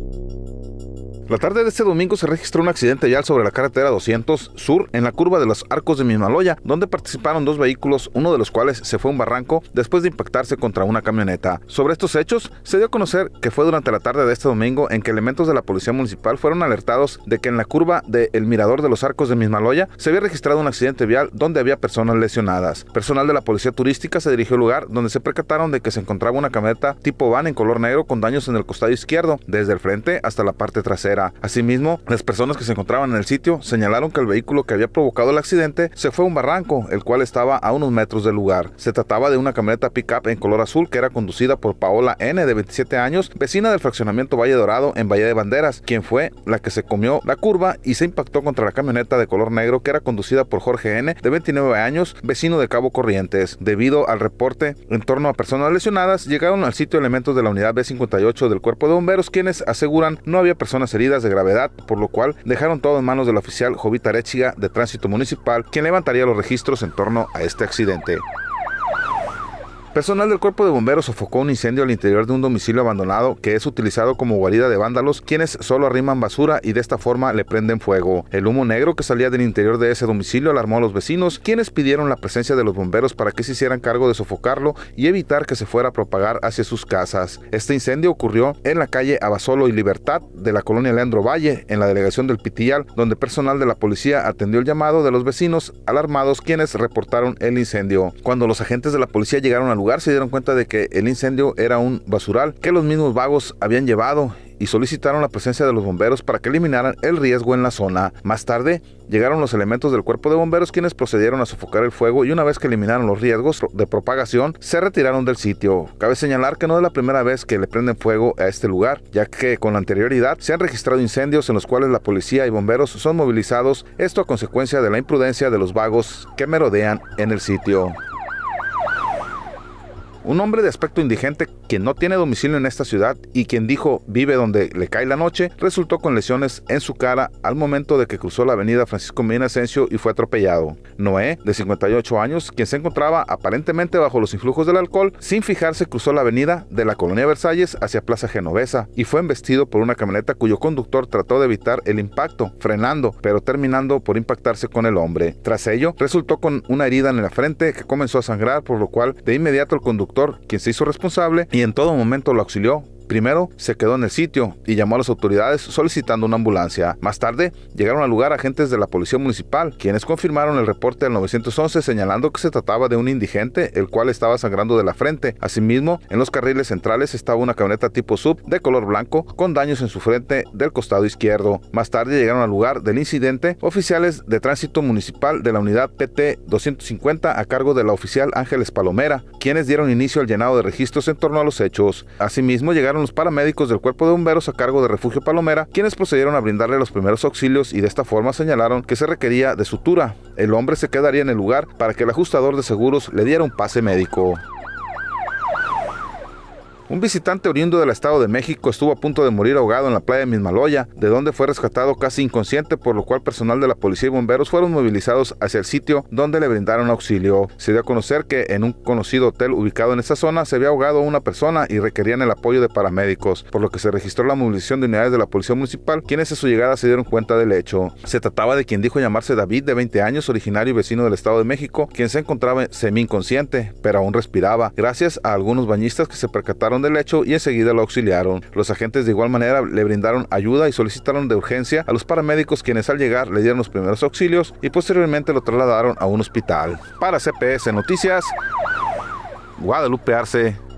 you La tarde de este domingo se registró un accidente vial sobre la carretera 200 Sur en la curva de los Arcos de Mismaloya, donde participaron dos vehículos, uno de los cuales se fue a un barranco después de impactarse contra una camioneta. Sobre estos hechos, se dio a conocer que fue durante la tarde de este domingo en que elementos de la Policía Municipal fueron alertados de que en la curva de Mirador de los Arcos de Mismaloya se había registrado un accidente vial donde había personas lesionadas. Personal de la Policía Turística se dirigió al lugar donde se percataron de que se encontraba una camioneta tipo van en color negro con daños en el costado izquierdo, desde el frente hasta la parte trasera. Asimismo, las personas que se encontraban en el sitio señalaron que el vehículo que había provocado el accidente se fue a un barranco, el cual estaba a unos metros del lugar. Se trataba de una camioneta pickup en color azul que era conducida por Paola N, de 27 años, vecina del fraccionamiento Valle Dorado en Valle de Banderas, quien fue la que se comió la curva y se impactó contra la camioneta de color negro que era conducida por Jorge N, de 29 años, vecino de Cabo Corrientes. Debido al reporte en torno a personas lesionadas, llegaron al sitio elementos de la unidad B58 del Cuerpo de Bomberos, quienes aseguran no había personas heridas de gravedad, por lo cual dejaron todo en manos del oficial Jovita Arechiga de Tránsito Municipal, quien levantaría los registros en torno a este accidente. Personal del cuerpo de bomberos sofocó un incendio al interior de un domicilio abandonado que es utilizado como guarida de vándalos, quienes solo arriman basura y de esta forma le prenden fuego. El humo negro que salía del interior de ese domicilio alarmó a los vecinos, quienes pidieron la presencia de los bomberos para que se hicieran cargo de sofocarlo y evitar que se fuera a propagar hacia sus casas. Este incendio ocurrió en la calle Abasolo y Libertad de la colonia Leandro Valle, en la delegación del Pitillal, donde personal de la policía atendió el llamado de los vecinos alarmados quienes reportaron el incendio. Cuando los agentes de la policía llegaron al lugar se dieron cuenta de que el incendio era un basural que los mismos vagos habían llevado y solicitaron la presencia de los bomberos para que eliminaran el riesgo en la zona. Más tarde llegaron los elementos del cuerpo de bomberos quienes procedieron a sofocar el fuego y una vez que eliminaron los riesgos de propagación se retiraron del sitio. Cabe señalar que no es la primera vez que le prenden fuego a este lugar, ya que con anterioridad se han registrado incendios en los cuales la policía y bomberos son movilizados, esto a consecuencia de la imprudencia de los vagos que merodean en el sitio. Un hombre de aspecto indigente, que no tiene domicilio en esta ciudad y quien dijo vive donde le cae la noche, resultó con lesiones en su cara al momento de que cruzó la avenida Francisco Medina Asensio y fue atropellado. Noé, de 58 años, quien se encontraba aparentemente bajo los influjos del alcohol, sin fijarse cruzó la avenida de la colonia Versalles hacia Plaza Genovesa y fue embestido por una camioneta cuyo conductor trató de evitar el impacto, frenando, pero terminando por impactarse con el hombre. Tras ello, resultó con una herida en la frente que comenzó a sangrar, por lo cual de inmediato el conductor quien se hizo responsable y en todo momento lo auxilió Primero, se quedó en el sitio y llamó a las autoridades solicitando una ambulancia. Más tarde, llegaron al lugar agentes de la policía municipal, quienes confirmaron el reporte del 911 señalando que se trataba de un indigente, el cual estaba sangrando de la frente. Asimismo, en los carriles centrales estaba una camioneta tipo sub de color blanco con daños en su frente del costado izquierdo. Más tarde llegaron al lugar del incidente oficiales de tránsito municipal de la unidad PT 250 a cargo de la oficial Ángeles Palomera, quienes dieron inicio al llenado de registros en torno a los hechos. Asimismo, llegaron los paramédicos del cuerpo de bomberos a cargo de Refugio Palomera, quienes procedieron a brindarle los primeros auxilios y de esta forma señalaron que se requería de sutura. El hombre se quedaría en el lugar para que el ajustador de seguros le diera un pase médico. Un visitante oriundo del Estado de México estuvo a punto de morir ahogado en la playa de Mismaloya, de donde fue rescatado casi inconsciente, por lo cual personal de la policía y bomberos fueron movilizados hacia el sitio donde le brindaron auxilio. Se dio a conocer que en un conocido hotel ubicado en esa zona se había ahogado una persona y requerían el apoyo de paramédicos, por lo que se registró la movilización de unidades de la policía municipal, quienes a su llegada se dieron cuenta del hecho. Se trataba de quien dijo llamarse David, de 20 años, originario y vecino del Estado de México, quien se encontraba semi inconsciente, pero aún respiraba, gracias a algunos bañistas que se percataron del hecho y enseguida lo auxiliaron. Los agentes de igual manera le brindaron ayuda y solicitaron de urgencia a los paramédicos quienes al llegar le dieron los primeros auxilios y posteriormente lo trasladaron a un hospital. Para CPS Noticias, Guadalupe Arce.